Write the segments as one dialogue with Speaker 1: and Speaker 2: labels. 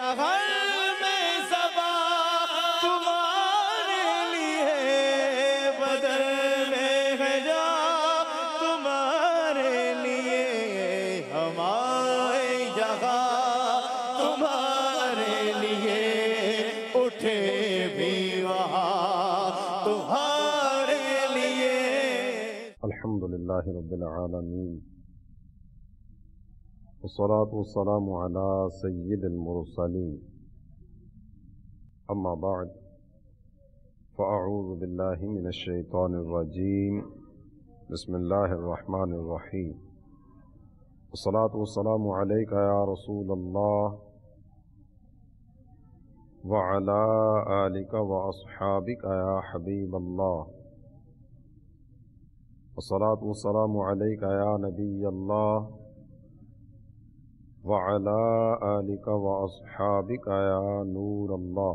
Speaker 1: में सबा तुम्हारे लिए बदल भेजा तुम्हारे लिए हमारे जगह तुम्हारे लिए उठे भी वहाँ तुम्हारे लिए अल्हम्दुलिल्लाह والصلاة والسلام على سيد المرسلين أما بعد فأعوذ بالله من الشيطان الرجيم بسم الله الرحمن الرحيم والصلاة والسلام عليك يا رسول الله وعلى آلك وأصحابك يا حبيب الله والصلاة والسلام عليك يا نبي الله वला आलिक वाबिक या नूर अल्लाह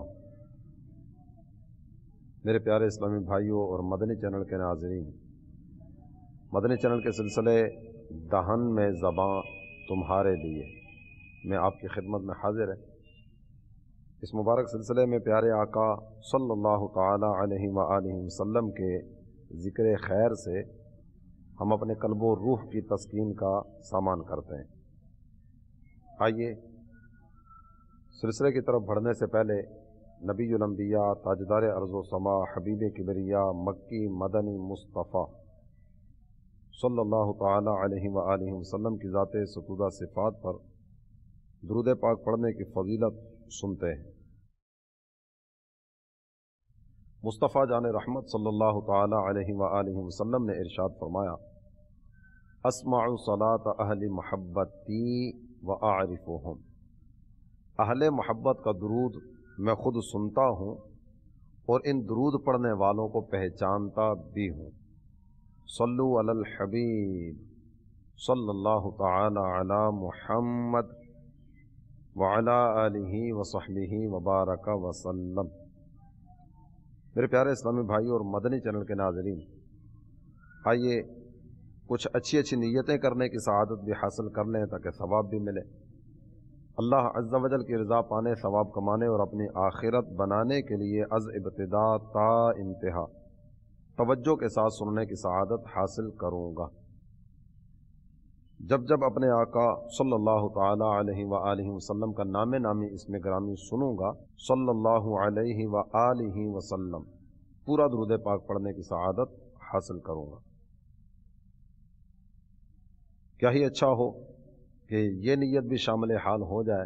Speaker 1: मेरे प्यारे इस्लामी भाइयों और मदनी चैनल के नाजरीन मदनी चैनल के सिलसिले दहन में ज़बाँ तुम्हारे लिए मैं आपकी खिदमत में हाजिर है इस मुबारक सिलसिले में प्यारे आका सल्लल्लाहु अलैहि वसल्लम के ज़िक्र खैर से हम अपने कल्ब रूह की तस्कीन का सामान करते हैं आइए सिलसिले की तरफ बढ़ने से पहले नबी नबीलम्बिया ताजदार समा हबीब किबरिया मक्की मदनी मुस्तफ़ा सल्लल्लाहु सल्ला तम वसम की ज़ात सतुदा सिफ़ात पर दरुद पाक पढ़ने की फजीलत सुनते हैं मुस्तफ़ा जान रहमत सल्लल्लाहु सल्ला तम वसम ने इरशाद फरमाया असमा सलात अहली महब्बती व आरिफ हम अहल मोहब्बत का दरूद मैं ख़ुद सुनता हूँ और इन दरूद पढ़ने वालों को पहचानता भी हूँ सल्लु अलल हबीब सल्लल्लाहु ताला अला मुहम्मद वाला आलि वबारक वसल्लम मेरे प्यारे इस्लामी भाई और मदनी चैनल के नाजरीन आइए कुछ अच्छी अच्छी नीयतें करने की शहादत भी हासिल कर लें ताकि सवाब भी मिले अल्लाह अज्जा वजल की रज़ा पाने सवाब कमाने और अपनी आखिरत बनाने के लिए अज इब्तदा ता इंतहा तवज्जो के साथ सुनने की शहादत हासिल करूँगा जब जब अपने आका सल्लल्लाहु ताला अलैहि व आलिहि वसल्लम का नाम नामी इसमें ग्रामी सुनूंगा सल्लल्लाहु अलैहि व आलिहि वसल्लम पूरा दुरुद पाक पढ़ने की शहादत हासिल करूँगा क्या ही अच्छा हो कि ये नीयत भी शामिल हाल हो जाए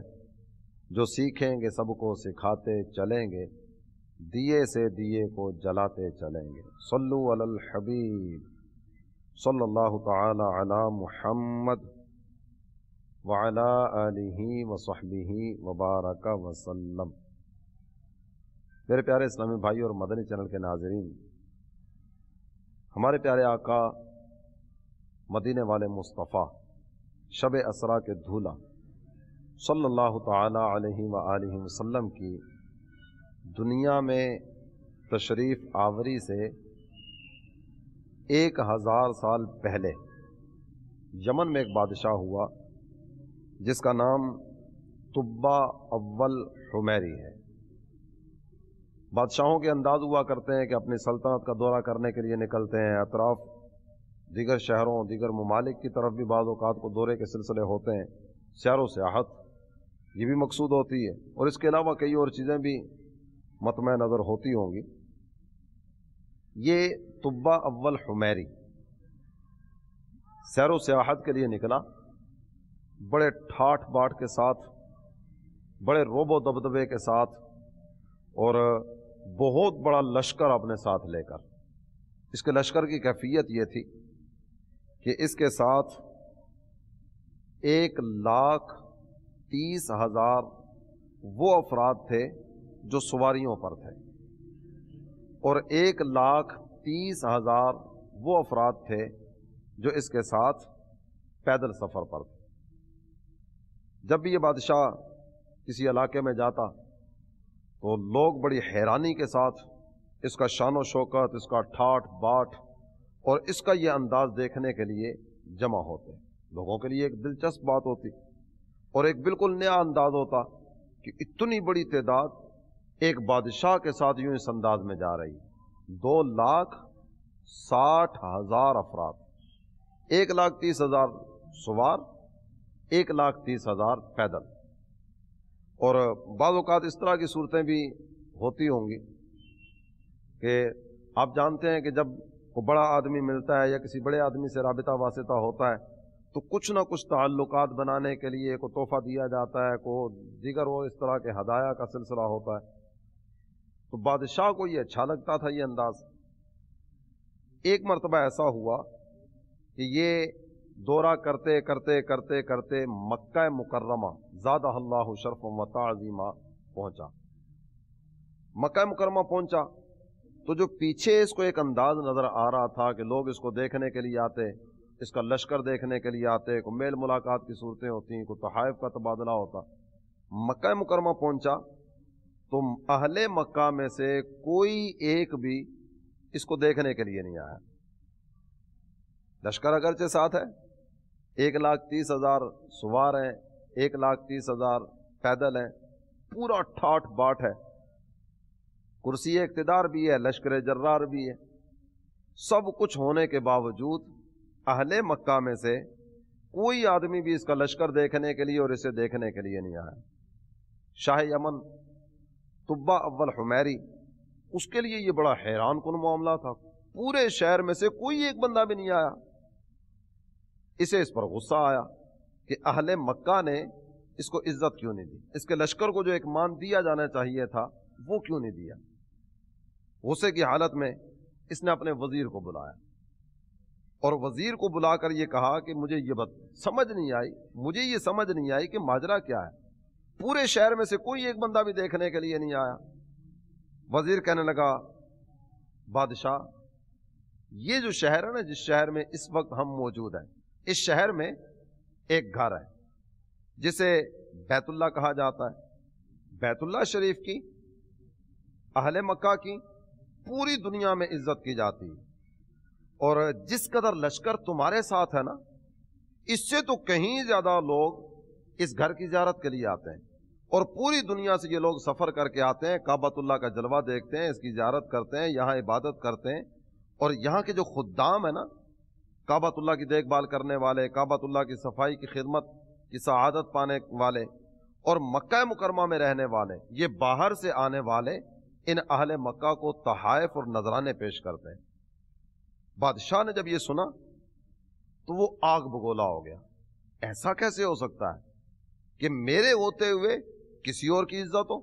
Speaker 1: जो सीखेंगे सबको सिखाते चलेंगे दिए से दिए को जलाते चलेंगे सल्लु अलल हबीब सल्लल्लाहु ताला अला मुहम्मद वाला आलिही वबारक वसल्लम मेरे प्यारे इस्लामी भाई और मदनी चैनल के नाजरीन हमारे प्यारे आका मदीने वाले मुस्तफ़ा शब असरा के धूला सल्लल्लाहु ताला अलैहि वसल्लम की दुनिया में तशरीफ़ आवरी से एक हज़ार साल पहले यमन में एक बादशाह हुआ जिसका नाम तुब्बा अव्वल हुमैरी है बादशाहों के अंदाज हुआ करते हैं कि अपनी सल्तनत का दौरा करने के लिए निकलते हैं अतराफ़ दीगर शहरों दीगर ममालिक की तरफ भी बाद अवत को दौरे के सिलसिले होते हैं सैर व सियाहत ये भी मकसूद होती है और इसके अलावा कई और चीज़ें भी मतम नज़र होती होंगी ये तब्बा अव्वल हुमैरी सैर सियाहत के लिए निकला बड़े ठाठ बाट के साथ बड़े रोबो दबदबे के साथ और बहुत बड़ा लश्कर अपने साथ लेकर इसके लश्कर की कैफियत ये थी कि इसके साथ एक लाख तीस हज़ार वो अफराद थे जो सवारियों पर थे और एक लाख तीस हज़ार वो अफराद थे जो इसके साथ पैदल सफ़र पर थे जब भी ये बादशाह किसी इलाके में जाता तो लोग बड़ी हैरानी के साथ इसका शान शौकत इसका ठाठ बाठ और इसका यह अंदाज देखने के लिए जमा होते हैं लोगों के लिए एक दिलचस्प बात होती और एक बिल्कुल नया अंदाज होता कि इतनी बड़ी तादाद एक बादशाह के साथ यूं इस अंदाज में जा रही दो लाख साठ हजार अफराद एक लाख तीस हजार सवार एक लाख तीस हजार पैदल और बाज़ात इस तरह की सूरतें भी होती होंगी कि आप जानते हैं कि जब को बड़ा आदमी मिलता है या किसी बड़े आदमी से रबता वास्ता होता है तो कुछ ना कुछ ताल्लुक बनाने के लिए को तोहफ़ा दिया जाता है को दिगर वो इस तरह के हदाया का सिलसिला होता है तो बादशाह को ये अच्छा लगता था ये अंदाज़ एक मरतबा ऐसा हुआ कि ये दौरा करते करते करते करते मक्का मुकर्रमा ज़्यादा अल्लाह शरफ़ व तज़ीमा पहुँचा मक्का मुकरमा पहुँचा तो जो पीछे इसको एक अंदाज नज़र आ रहा था कि लोग इसको देखने के लिए आते इसका लश्कर देखने के लिए आते को मेल मुलाकात की सूरतें होती को तहाइफ का तबादला होता मक्का मुकरमा पहुंचा तो अहले मक्का में से कोई एक भी इसको देखने के लिए नहीं आया लश्कर अगरचे साथ है एक लाख तीस हज़ार सवार हैं एक लाख तीस हज़ार पैदल हैं पूरा ठाठ बाट है कुर्सी इकतदार भी है लश्कर जर्रार भी है सब कुछ होने के बावजूद अहले मक्का में से कोई आदमी भी इसका लश्कर देखने के लिए और इसे देखने के लिए नहीं आया शाह यमन तुब्बा अव्वल हमैरी उसके लिए ये बड़ा हैरान कन मामला था पूरे शहर में से कोई एक बंदा भी नहीं आया इसे इस पर गुस्सा आया कि अहले मक्का ने इसको इज्जत क्यों नहीं दी इसके लश्कर को जो एक मान दिया जाना चाहिए था वो क्यों नहीं दिया गुस्से की हालत में इसने अपने वज़ीर को बुलाया और वज़ीर को बुलाकर यह कहा कि मुझे यह बात समझ नहीं आई मुझे ये समझ नहीं आई कि माजरा क्या है पूरे शहर में से कोई एक बंदा भी देखने के लिए नहीं आया वज़ीर कहने लगा बादशाह ये जो शहर है ना जिस शहर में इस वक्त हम मौजूद हैं इस शहर में एक घर है जिसे बैतुल्ला कहा जाता है बैतुल्ला शरीफ की अहले मक्का की पूरी दुनिया में इज्जत की जाती और जिस कदर लश्कर तुम्हारे साथ है ना इससे तो कहीं ज्यादा लोग इस घर की ज्यारत के लिए आते हैं और पूरी दुनिया से ये लोग सफ़र करके आते हैं काबतुल्ला का जलवा देखते हैं इसकी ज्यारत करते हैं यहाँ इबादत करते हैं और यहाँ के जो खुदाम है ना काबतुल्ला की देखभाल करने वाले काबतुल्ला की सफाई की खिदमत की शहादत पाने वाले और मक्का मुकरमा में रहने वाले ये बाहर से आने वाले इन अहल मक्का को तहाइफ और नजराने पेश करते हैं बादशाह ने जब यह सुना तो वो आग भगोला हो गया ऐसा कैसे हो सकता है कि मेरे होते हुए किसी और की इज्जत हो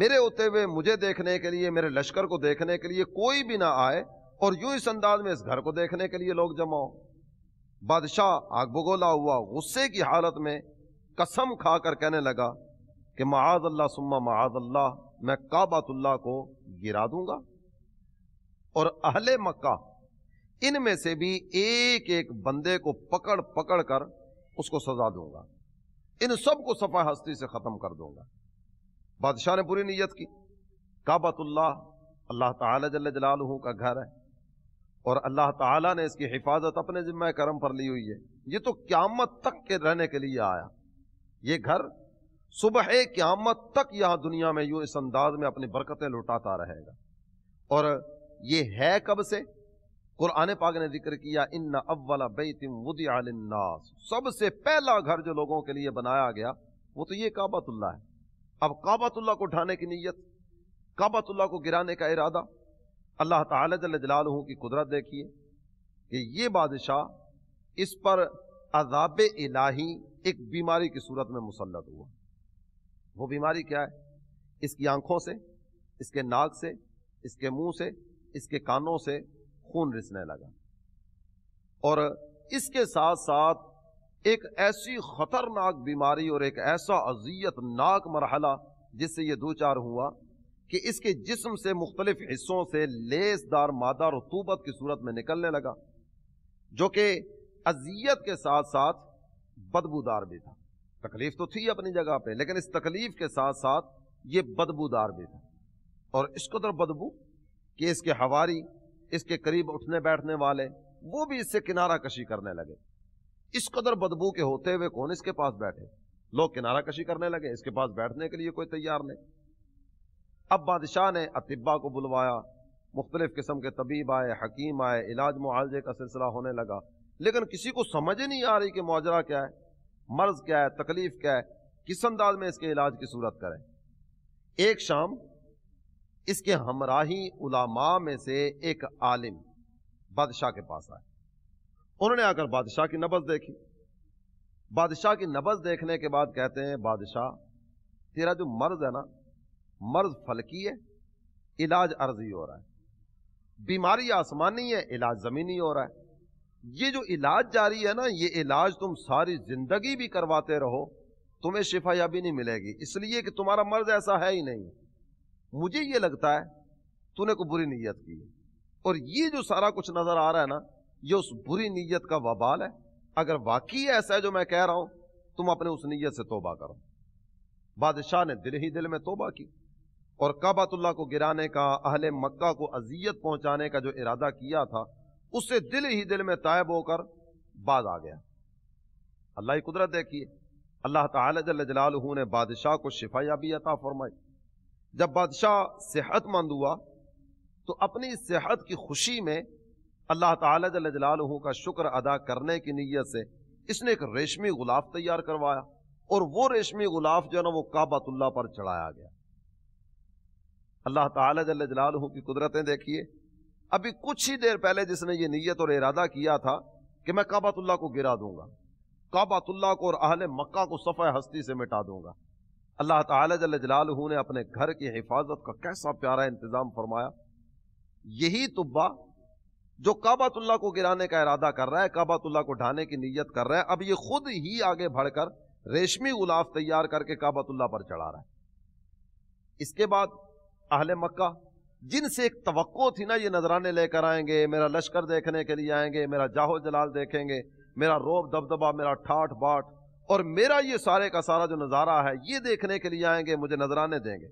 Speaker 1: मेरे होते हुए मुझे देखने के लिए मेरे लश्कर को देखने के लिए कोई भी ना आए और यूं इस अंदाज में इस घर को देखने के लिए लोग जमा हो बादशाह आग भगोला हुआ गुस्से की हालत में कसम खाकर कहने लगा कि माज अल्लाह सुम्मा माज अल्लाह मैं काबातुल्ला को गिरा दूंगा और अहले मक्का इनमें से भी एक एक बंदे को पकड़ पकड़ कर उसको सजा दूंगा इन सबको सफा हस्ती से खत्म कर दूंगा बादशाह ने पूरी नीयत की काबतुल्ला अल्लाह तल्ला जला का घर है और अल्लाह ताला ने इसकी हिफाजत अपने जिम्मे करम पर ली हुई है ये तो क्यामत तक के रहने के लिए आया ये घर सुबह क्यामत तक यहां दुनिया में यूं इस अंदाज में अपनी बरकतें लुटाता रहेगा और ये है कब से कुरान पाक ने जिक्र किया इन अव्वला बेतिम वदी सबसे पहला घर जो लोगों के लिए बनाया गया वो तो ये काबतुल्ला है अब काबतुल्ला को उठाने की नीयत काबतुल्ला को गिराने का इरादा अल्लाह ताला की कुदरत देखिए कि ये बादशाह इस पर अजाब इलाही एक बीमारी की सूरत में मुसलत हुआ वो बीमारी क्या है इसकी आंखों से इसके नाक से इसके मुंह से इसके कानों से खून रिसने लगा और इसके साथ साथ एक ऐसी खतरनाक बीमारी और एक ऐसा अजियतनाक मरहला जिससे ये दो चार हुआ कि इसके जिस्म से मुख्तलिफ हिस्सों से लेसदार मादा रतूबत की सूरत में निकलने लगा जो कि अजियत के साथ साथ बदबूदार भी था तकलीफ तो थी अपनी जगह पे लेकिन इस तकलीफ के साथ साथ ये बदबूदार भी था और इसको तो बदबू कि इसके हवारी इसके करीब उठने बैठने वाले वो भी इससे किनारा कशी करने लगे इस कदर तो बदबू के होते हुए कौन इसके पास बैठे लोग किनारा कशी करने लगे इसके पास बैठने के लिए कोई तैयार नहीं अब बादशाह ने अतिब्बा को बुलवाया मुख्तलिफ किस्म के तबीब आए हकीम आए इलाज मुआवजे का सिलसिला होने लगा लेकिन किसी को समझ ही नहीं आ रही कि मुआजरा क्या है मर्ज क्या है तकलीफ क्या है किस अंदाज में इसके इलाज की सूरत करें एक शाम इसके हमराही उलामा में से एक आलिम बादशाह के पास आए उन्होंने आकर बादशाह की नबज देखी बादशाह की नबज देखने के बाद कहते हैं बादशाह तेरा जो मर्ज है ना मर्ज फलकी है इलाज अर्जी हो रहा है बीमारी आसमानी है इलाज जमीनी हो रहा है ये जो इलाज जारी है ना ये इलाज तुम सारी जिंदगी भी करवाते रहो तुम्हें शिफा भी नहीं मिलेगी इसलिए कि तुम्हारा मर्ज ऐसा है ही नहीं मुझे ये लगता है तूने को बुरी नीयत की है और ये जो सारा कुछ नजर आ रहा है ना ये उस बुरी नीयत का वबाल है अगर वाकई ऐसा है जो मैं कह रहा हूं तुम अपने उस नीयत से तोबा करो बादशाह ने दिल ही दिल में तोबा की और काबातुल्ला को गिराने का अहले मक्का को अजियत पहुंचाने का जो इरादा किया था उससे दिल ही दिल में तायब होकर बाज आ गया अल्लाह की कुदरत देखिए अल्लाह तलाजलाल ने बादशाह को शिफा याबी अता फरमाई जब बादशाह सेहतमंद हुआ तो अपनी सेहत की खुशी में अल्लाह तलाजलाल का शुक्र अदा करने की नीयत से इसने एक रेशमी गुलाफ तैयार करवाया और वो रेशमी गुलाफ जो है ना वो काबातुल्ला पर चढ़ाया गया अल्लाह तलाजलाल की कुदरतें देखिए अभी कुछ ही देर पहले जिसने ये नीयत और इरादा किया था कि मैं काबातुल्ला को गिरा दूंगा काबातुल्ला को और अहल मक्का को सफ़ा हस्ती से मिटा दूंगा अल्लाह ताला जलालहू ने अपने घर की हिफाजत का कैसा प्यारा इंतज़ाम फरमाया यही तुब्बा जो काबातुल्ला को गिराने का इरादा कर रहा है काबातुल्ला को ढाने की नीयत कर रहा है अब ये खुद ही आगे बढ़कर रेशमी गुलाफ तैयार करके काबातुल्ला पर चढ़ा रहा है इसके बाद अहल मक्का जिनसे एक तो थी ना ये नजराने लेकर आएंगे मेरा लश्कर देखने के लिए आएंगे मेरा जाहो जलाल देखेंगे मेरा रोब दबदबा मेरा ठाठ बाट और मेरा ये सारे का सारा जो नज़ारा है ये देखने के लिए आएंगे मुझे नजराने देंगे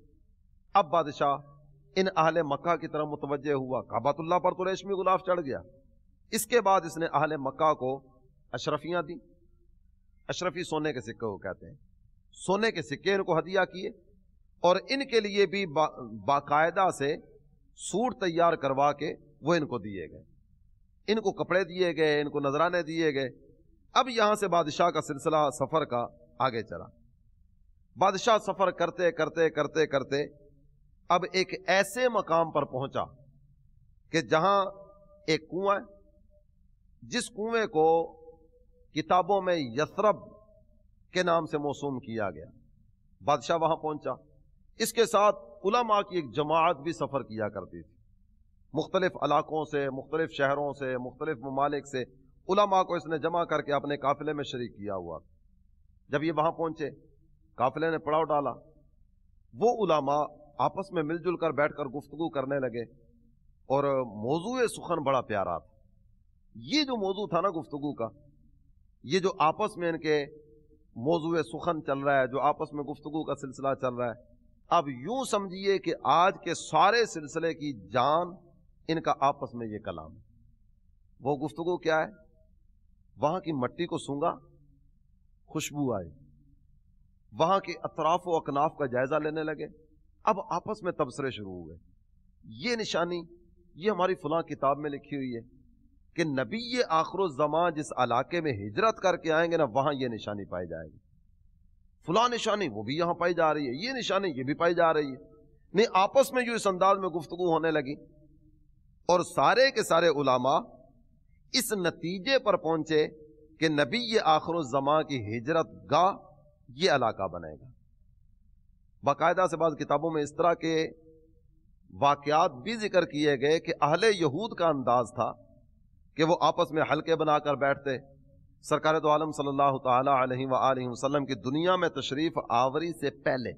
Speaker 1: अब बादशाह इन अहल मक्का की तरफ मुतवजह हुआ काबातुल्ला पर तो रेशमी गुलाब चढ़ गया इसके बाद इसने अहल मक्का को अशरफियाँ दी अशरफी सोने के सिक्के को कहते हैं सोने के सिक्के इनको हदिया किए और इनके लिए भी बा, बाकायदा से सूट तैयार करवा के वो इनको दिए गए इनको कपड़े दिए गए इनको नजराने दिए गए अब यहां से बादशाह का सिलसिला सफर का आगे चला बादशाह सफर करते करते करते करते अब एक ऐसे मकाम पर पहुंचा कि जहां एक कुआं जिस कुएं को किताबों में यसरब के नाम से मौसूम किया गया बादशाह वहां पहुंचा इसके साथ उलमा की एक जमात भी सफ़र किया करती थी मुख्तलिफ इलाकों से मुख्तलिफ शहरों से मुख्तलिफ ममालिक से उलमा को इसने जमा करके अपने काफिले में शरीक किया हुआ जब ये वहाँ पहुँचे काफिले ने पड़ाव डाला वो उलमा आपस में मिलजुल कर बैठ कर गुफ्तु करने लगे और मौजू सुखन बड़ा प्यारा था ये जो मौजू था ना गुफ्तु का ये जो आपस में इनके मौजू सुखन चल रहा है जो आपस में गुफ्तु का सिलसिला चल रहा है अब यूं समझिए कि आज के सारे सिलसिले की जान इनका आपस में ये कलाम है वो गुफ्तगु क्या है वहां की मट्टी को सूंगा खुशबू आई वहां के अतराफ व अकनाफ का जायजा लेने लगे अब आपस में तबसरे शुरू हुए ये निशानी ये हमारी फलां किताब में लिखी हुई है कि नबी ये आखिर जमा जिस इलाके में हिजरत करके आएंगे ना वहां ये निशानी पाई जाएगी फुला निशानी वो भी यहाँ पाई जा रही है ये निशानी ये भी पाई जा रही है नहीं आपस में जो इस अंदाज में गुफ्तगु होने लगी और सारे के सारे उलामा इस नतीजे पर पहुंचे कि नबी ये आखिर जमा की हिजरत गा ये इलाका बनेगा बाकायदा से बाद किताबों में इस तरह के वाकयात भी जिक्र किए गए कि अहले यहूद का अंदाज था कि वो आपस में हल्के बनाकर बैठते सरकार तो आलम सल्लल्लाहु अलैहि वसल्लम की दुनिया में तशरीफ आवरी से पहले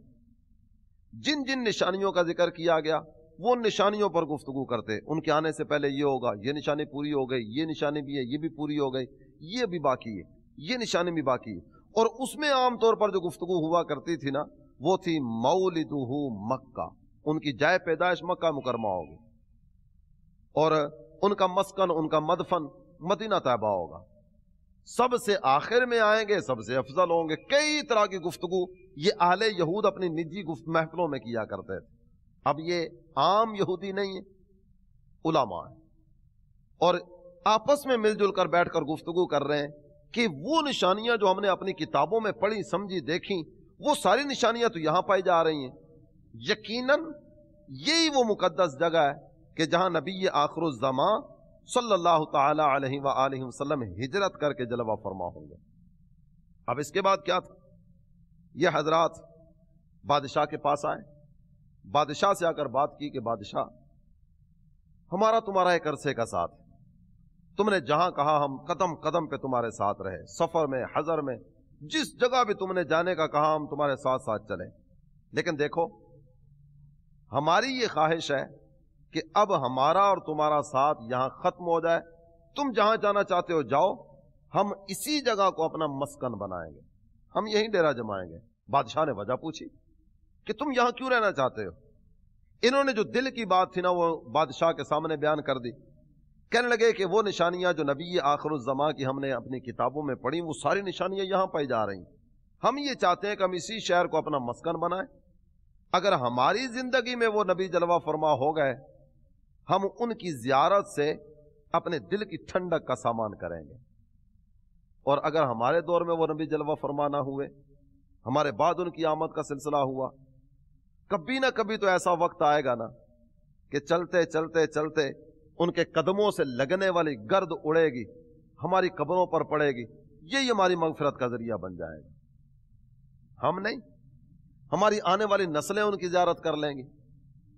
Speaker 1: जिन जिन निशानियों का जिक्र किया गया वो निशानियों पर गुफ्तु करते उनके आने से पहले ये होगा ये निशानी पूरी हो गई ये निशानी भी है ये भी पूरी हो गई ये भी बाकी है ये निशानी भी बाकी है और उसमें आमतौर पर जो गुफ्तु हुआ करती थी ना वो थी मऊलिदू मक्का उनकी जाय पैदाइश मक्का मुकरमा होगी और उनका मस्कन उनका मदफन मदीना तयबा होगा सबसे आखिर में आएंगे सबसे अफजल होंगे कई तरह की गुफ्तगु ये आले यहूद अपनी निजी गुफ्त महफलों में किया करते थे अब ये आम यहूदी नहीं है उलामा है और आपस में मिलजुल कर बैठकर गुफ्तगु कर रहे हैं कि वो निशानियां जो हमने अपनी किताबों में पढ़ी समझी देखी वो सारी निशानियां तो यहां पाई जा रही हैं यकीनन यही वो मुकदस जगह है कि जहां नबी आखर जमा सल्लल्लाहु ताला अलैहि अलैहि वसल्लम हिजरत करके जलवा फरमा होंगे अब इसके बाद क्या था ये हजरात बादशाह के पास आए बादशाह से आकर बात की कि बादशाह हमारा तुम्हारा एक अरसे का साथ तुमने जहां कहा हम कदम कदम पे तुम्हारे साथ रहे सफर में हजर में जिस जगह भी तुमने जाने का कहा हम तुम्हारे साथ साथ चले लेकिन देखो हमारी ये ख्वाहिश है कि अब हमारा और तुम्हारा साथ यहां खत्म हो जाए तुम जहां जाना चाहते हो जाओ हम इसी जगह को अपना मस्कन बनाएंगे हम यहीं डेरा जमाएंगे बादशाह ने वजह पूछी कि तुम यहां क्यों रहना चाहते हो इन्होंने जो दिल की बात थी ना वो बादशाह के सामने बयान कर दी कहने लगे कि वो निशानियां जो नबी जमा की हमने अपनी किताबों में पढ़ी वो सारी निशानियां यहां पाई जा रही हम ये चाहते हैं कि हम इसी शहर को अपना मस्कन बनाए अगर हमारी जिंदगी में वो नबी जलवा फरमा हो गए हम उनकी जियारत से अपने दिल की ठंडक का सामान करेंगे और अगर हमारे दौर में वो नबी जलवा फरमाना हुए हमारे बाद उनकी आमद का सिलसिला हुआ कभी ना कभी तो ऐसा वक्त आएगा ना कि चलते चलते चलते उनके कदमों से लगने वाली गर्द उड़ेगी हमारी कब्रों पर पड़ेगी यही हमारी मगफरत का जरिया बन जाएगा हम नहीं हमारी आने वाली नस्लें उनकी ज्यारत कर लेंगी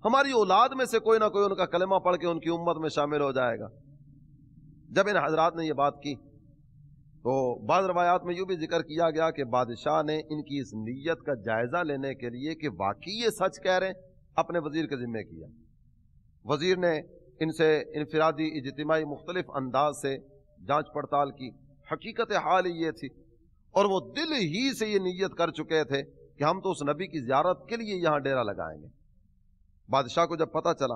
Speaker 1: हमारी औलाद में से कोई ना कोई उनका कलमा पढ़ के उनकी उम्मत में शामिल हो जाएगा जब इन हजरात ने यह बात की तो बाद रवायात में यूँ भी जिक्र किया गया कि बादशाह ने इनकी इस नीयत का जायज़ा लेने के लिए कि वाकई ये सच कह रहे हैं अपने वजीर के ज़िम्मे किया वजीर ने इनसे इनफरादी इजतमाही मुख्तलिफ अंदाज से जांच पड़ताल की हकीकत हाल ये थी और वो दिल ही से ये नीयत कर चुके थे कि हम तो उस नबी की ज्यारत के लिए यहाँ डेरा लगाएंगे बादशाह को जब पता चला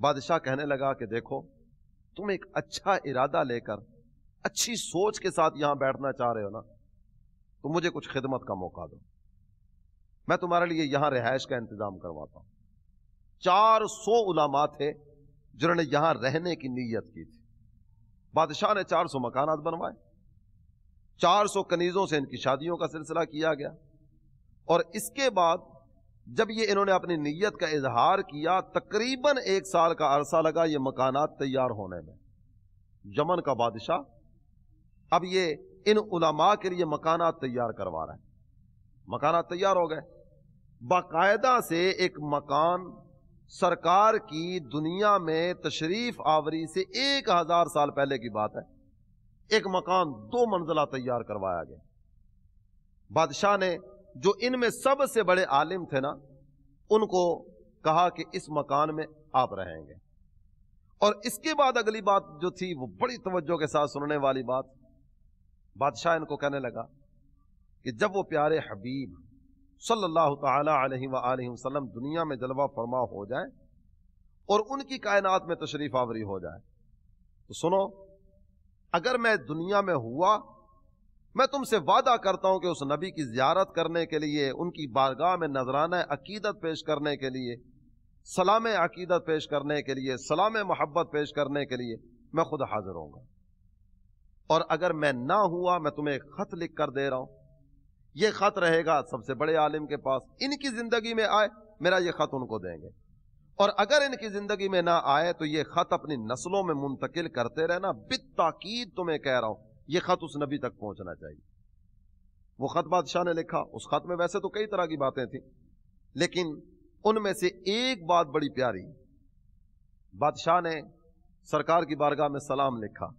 Speaker 1: बादशाह कहने लगा कि देखो तुम एक अच्छा इरादा लेकर अच्छी सोच के साथ यहां बैठना चाह रहे हो ना तो मुझे कुछ खिदमत का मौका दो मैं तुम्हारे लिए यहां रिहायश का इंतजाम करवाता हूं चार सौ उलामा थे जिन्होंने यहां रहने की नीयत की थी बादशाह ने चार सौ मकान बनवाए चार सौ कनीजों से इनकी शादियों का सिलसिला किया गया और इसके बाद जब ये इन्होंने अपनी नीयत का इजहार किया तकरीबन एक साल का अरसा लगा ये मकानात तैयार होने में यमन का बादशाह अब ये इन उलमा के लिए मकानात तैयार करवा रहे हैं मकानात तैयार हो गए बाकायदा से एक मकान सरकार की दुनिया में तशरीफ आवरी से एक हजार साल पहले की बात है एक मकान दो मंजिला तैयार करवाया गया बादशाह ने जो इनमें सबसे बड़े आलिम थे ना उनको कहा कि इस मकान में आप रहेंगे और इसके बाद अगली बात जो थी वो बड़ी तवज्जो के साथ सुनने वाली बात बादशाह इनको कहने लगा कि जब वो प्यारे हबीब सल्लल्लाहु ताला अलैहि वसल्लम दुनिया में जलवा फरमा हो जाए और उनकी कायनात में तशरीफ आवरी हो जाए तो सुनो अगर मैं दुनिया में हुआ मैं तुमसे वादा करता हूं कि उस नबी की ज्यारत करने के लिए उनकी बारगाह में नजराना अकीदत पेश करने के लिए सलाम अकीदत पेश करने के लिए सलाम मोहब्बत पेश करने के लिए मैं खुद हाजिर हूँ और अगर मैं ना हुआ मैं तुम्हें एक खत लिख कर दे रहा हूं यह खत रहेगा सबसे बड़े आलिम के पास इनकी जिंदगी में आए मेरा यह खत उनको देंगे और अगर इनकी जिंदगी में ना आए तो यह खत अपनी नस्लों में मुंतकिल करते रहना बिताकीद तुम्हें कह रहा हूं ये खत उस नबी तक पहुंचना चाहिए वो खत बादशाह ने लिखा उस खत में वैसे तो कई तरह की बातें थी लेकिन उनमें से एक बात बड़ी प्यारी बादशाह ने सरकार की बारगाह में सलाम लिखा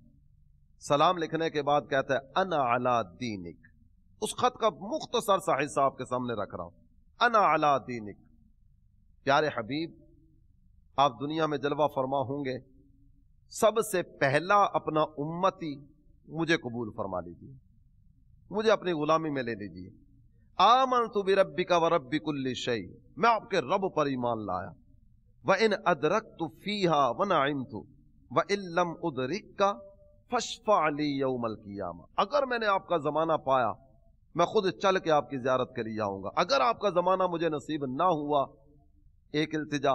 Speaker 1: सलाम लिखने के बाद कहता है अन अला दीनिक उस खत का मुख्तसर सा हिस्सा आपके सामने रख रहा हूं अन अला दीनिक प्यारे हबीब आप दुनिया में जलवा फरमा होंगे सबसे पहला अपना उम्मती मुझे कबूल फरमा लीजिए मुझे अपनी गुलामी में ले लीजिए आमन तो भी रबी का व रबी कुल्ली शई मैं आपके रब पर ईमान लाया व इन अदरक तो फीहा व नाइम तो व इलम उदरिक का फशफा अली यौमल कियामा अगर मैंने आपका ज़माना पाया मैं खुद चल के आपकी ज्यारत के लिए आऊंगा अगर आपका ज़माना मुझे नसीब ना हुआ एक इल्तजा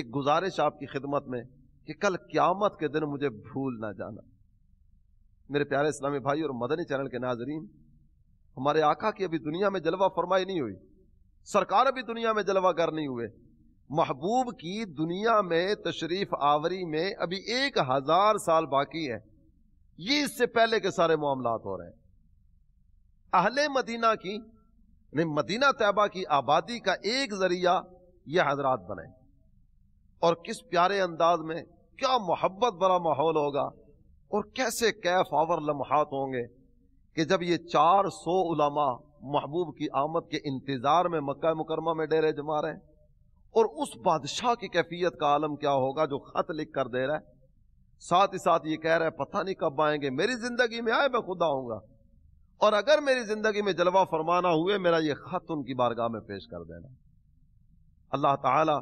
Speaker 1: एक गुजारिश आपकी खिदमत में कि कल क्यामत के दिन मुझे भूल ना जाना मेरे प्यारे इस्लामी भाई और मदनी चैनल के नाजरीन हमारे आका की अभी दुनिया में जलवा फरमाई नहीं हुई सरकार अभी दुनिया में जलवा गर नहीं हुए महबूब की दुनिया में तशरीफ आवरी में अभी एक हजार साल बाकी है ये इससे पहले के सारे मामला हो रहे हैं अहले मदीना की ने मदीना तैबा की आबादी का एक जरिया यह हजरात बने और किस प्यारे अंदाज में क्या मोहब्बत बड़ा माहौल होगा और कैसे कैफ आवर लम्हात होंगे कि जब ये चार सौ उलमा महबूब की आमद के इंतज़ार में मक्का मुकरमा में डेरे जमा रहे हैं और उस बादशाह की कैफियत का आलम क्या होगा जो ख़त लिख कर दे रहा है साथ ही साथ ये कह रहा है पता नहीं कब आएंगे मेरी ज़िंदगी में आए मैं खुद आऊंगा और अगर मेरी ज़िंदगी में जलवा फरमाना हुए मेरा ये ख़त उनकी बारगाह में पेश कर देना अल्लाह ताला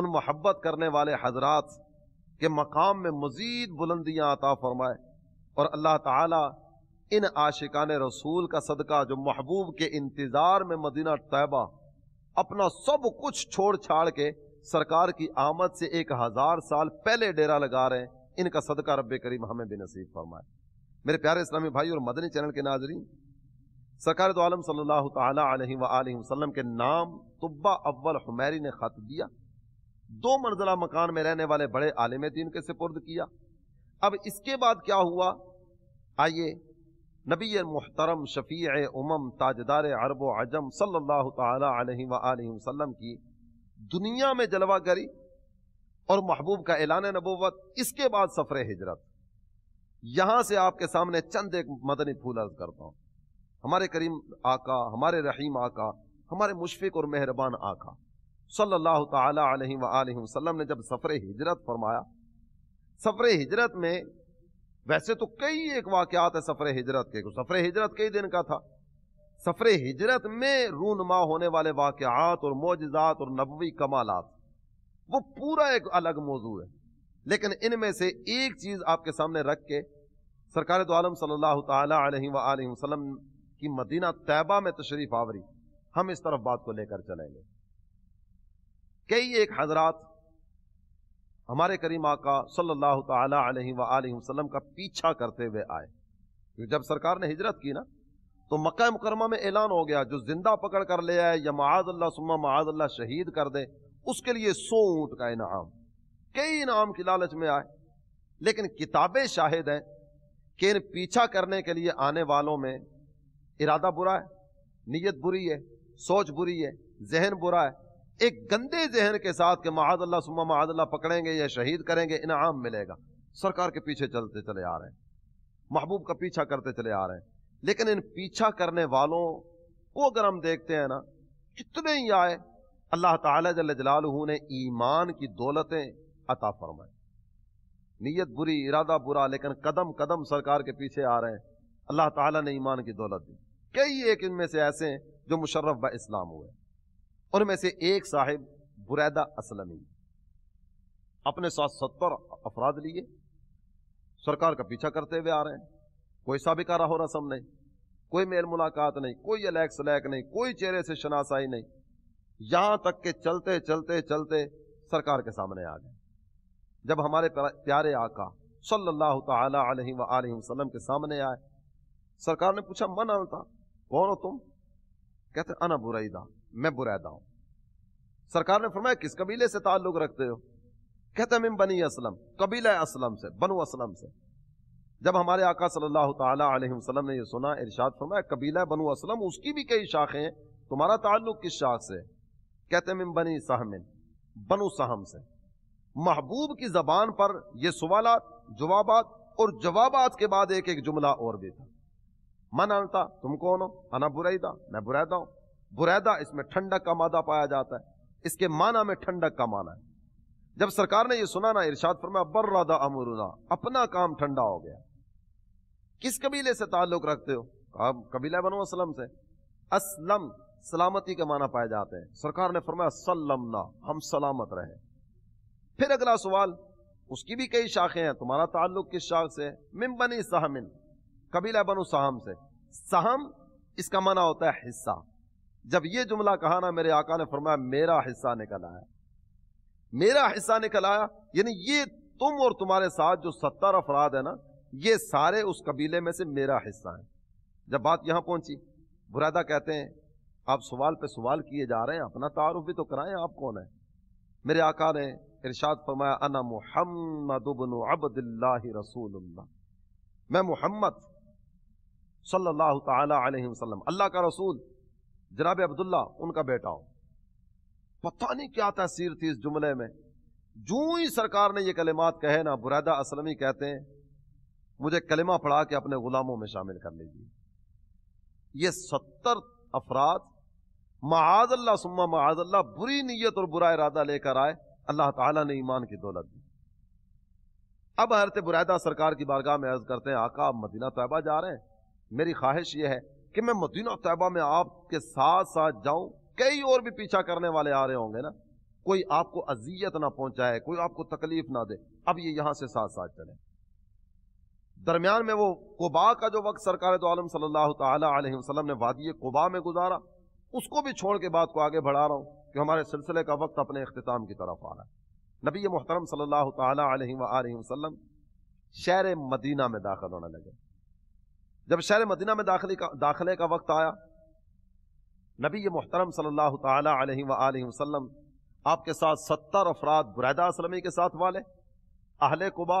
Speaker 1: उन मोहब्बत करने वाले हजरात के मकाम में मज़ीद बुलंदियाँ अता फरमाए और अल्लाह ताला इन आशिकान रसूल का सदका जो महबूब के इंतज़ार में मदीना तैबा अपना सब कुछ छोड़ छाड़ के सरकार की आमद से एक हज़ार साल पहले डेरा लगा रहे हैं इनका सदका रब करीम हमें भी नसीब फरमाए मेरे प्यारे इस्लामी भाई और मदनी चैनल के नाजरीन सरकार तो आलम सल्ला वसलम के नाम तुब्बा अव्वल हमैरी ने ख़त दिया दो मंजिला मकान में रहने वाले बड़े आलिम दीन के सुपुर्द किया अब इसके बाद क्या हुआ आइए नबी मुहतरम शफ़ी उमम ताजदार अरब अजम सल्लल्लाहु अलैहि वसल्लम की दुनिया में जलवा करी और महबूब का ऐलान नबूवत इसके बाद सफ़र हिजरत यहां से आपके सामने चंद एक मदनी फूल अर्ज करता हूं हमारे करीम आका हमारे रहीम आका हमारे मुशफिक और मेहरबान आका सल्लल्लाहु ताला अलैहि वसल्लम वसल्लम ने जब सफ़र हिजरत फरमाया सफ़र हिजरत में वैसे तो कई एक वाकत है सफ़र हिजरत के सफ़र हिजरत कई दिन का था सफ़र हिजरत में रूनमा होने वाले वाक़ात और मोजात और नबवी कमालत वो पूरा एक अलग मौजू है लेकिन इनमें से एक चीज़ आपके सामने रख के सरकार तो आलम सल्लल्लाहु ताला अलैहि वसल्लम की मदीना तैबा में तशरीफ आवरी हम इस तरफ बात को लेकर चलेंगे कई एक हजरात हमारे करीम आका सल्लल्लाहु ताला अलैहि वसल्लम का पीछा करते हुए आए क्योंकि जब सरकार ने हिजरत की ना तो मक्का मुकरमा में ऐलान हो गया जो जिंदा पकड़ कर ले आए या माजल्ला सुम्मा माजल्ला शहीद कर दे उसके लिए सो ऊंट का इनाम कई इनाम की लालच में आए लेकिन किताबें शाहिद हैं कि इन पीछा करने के लिए आने वालों में इरादा बुरा है नीयत बुरी है सोच बुरी है जहन बुरा है एक गंदे जहन के साथ कि महादल्ला सुमा महादल्ला पकड़ेंगे या शहीद करेंगे इनाम मिलेगा सरकार के पीछे चलते चले आ रहे हैं महबूब का पीछा करते चले आ रहे हैं लेकिन इन पीछा करने वालों को अगर हम देखते हैं ना कितने ही आए अल्लाह ताला ने ईमान की दौलतें अता फरमाए नीयत बुरी इरादा बुरा लेकिन कदम कदम सरकार के पीछे आ रहे हैं अल्लाह ताला ने ईमान की दौलत दी कई एक इनमें से ऐसे हैं जो मुशर्रफ ब इस्लाम हुए उनमें से एक साहिब बुरैदा असलमी अपने साथ सत्तर अफराद लिए सरकार का पीछा करते हुए आ रहे हैं कोई सबका हो रसम नहीं कोई मेल मुलाकात नहीं कोई अलैक सलैक नहीं कोई चेहरे से शनासाई नहीं यहां तक के चलते चलते चलते सरकार के सामने आ गए जब हमारे प्यारे आका सल्लल्लाहु ताला अलैहि वसल्लम के सामने आए सरकार ने पूछा मन अलता कौन हो तुम कहते अना बुरैदा मैं बुरैदा हूं सरकार ने फरमाया किस कबीले से ताल्लुक रखते हो कहते हैं बनी असलम कबीला असलम से बनु असलम से जब हमारे आका सल्लल्लाहु अलैहि वसल्लम ने ये सुना इरशाद फरमाया कबीला बनु असलम उसकी भी कई शाखें हैं तुम्हारा ताल्लुक किस शाख से कहते हैं बनी सहमिन बनु सहम से महबूब की जबान पर यह सवाल जवाब और जवाब के बाद एक एक जुमला और भी था मन आता तुम कौन हो अना था मैं बुरैदा हूं बुरैदा इसमें ठंडक का मादा पाया जाता है इसके माना में ठंडक का माना है जब सरकार ने यह सुना ना इर्शाद फरमाया बर्रादा अमरुना अपना काम ठंडा हो गया किस कबीले से ताल्लुक रखते हो कहा कबीला बनो असलम से असलम सलामती का माना पाए जाते हैं सरकार ने फरमाया ना हम सलामत रहे फिर अगला सवाल उसकी भी कई शाखें हैं तुम्हारा ताल्लुक किस शाख से मिम बनी सहमिन कबीला बनु सहम से सहम इसका माना होता है हिस्सा जब ये जुमला कहा ना मेरे आका ने फरमाया मेरा हिस्सा निकल आया मेरा हिस्सा निकल आया यानी ये तुम और तुम्हारे साथ जो सत्तर अफराद है ना ये सारे उस कबीले में से मेरा हिस्सा है जब बात यहां पहुंची बुरादा कहते हैं आप सवाल पे सवाल किए जा रहे हैं अपना तारुफ भी तो कराएं आप कौन है मेरे आका ने इरशाद फरमाया अना मोहम्मद रसूल मैं मोहम्मद सल्लल्लाहु अलैहि वसल्लम अल्लाह का रसूल जनाब अब्दुल्ला उनका बेटा हो पता नहीं क्या तसीर थी इस जुमले में जू ही सरकार ने यह कलेमात कहे ना बुरैदा असलमी कहते हैं मुझे कलेमा पढ़ा के अपने गुलामों में शामिल कर लीजिए ये सत्तर अफराद महाजल्ला सुम्मा महाजल्ला बुरी नीयत और बुरा इरादा लेकर आए अल्लाह ताला ने ईमान की दौलत दी अब हरते बुरैदा सरकार की बारगाह में अर्ज करते हैं आका आप मदीना तैयबा जा रहे हैं मेरी ख्वाहिश यह है कि मैं मदीना तैबा में आपके साथ साथ जाऊं कई और भी पीछा करने वाले आ रहे होंगे ना कोई आपको अजियत ना पहुंचाए कोई आपको तकलीफ ना दे अब ये यहां से साथ साथ चले दरमियान में वो कोबा का जो वक्त सरकार तो आलम सल्लल्लाहु अलैहि वसल्लम ने वादी कोबा में गुजारा उसको भी छोड़ के बात को आगे बढ़ा रहा हूं कि हमारे सिलसिले का वक्त अपने अख्ताम की तरफ आ रहा है नबी मोहतरम सल्लल्लाहु अलैहि वसल्लम शहर मदीना में दाखिल होने लगे जब शहर मदीना में दाखिले का दाखिले का वक्त आया नबी मोहतरम सल्लल्लाहु अलैहि वसल्लम आपके साथ सत्तर अफराद बुरैदा असलमी के साथ वाले अहले कुबा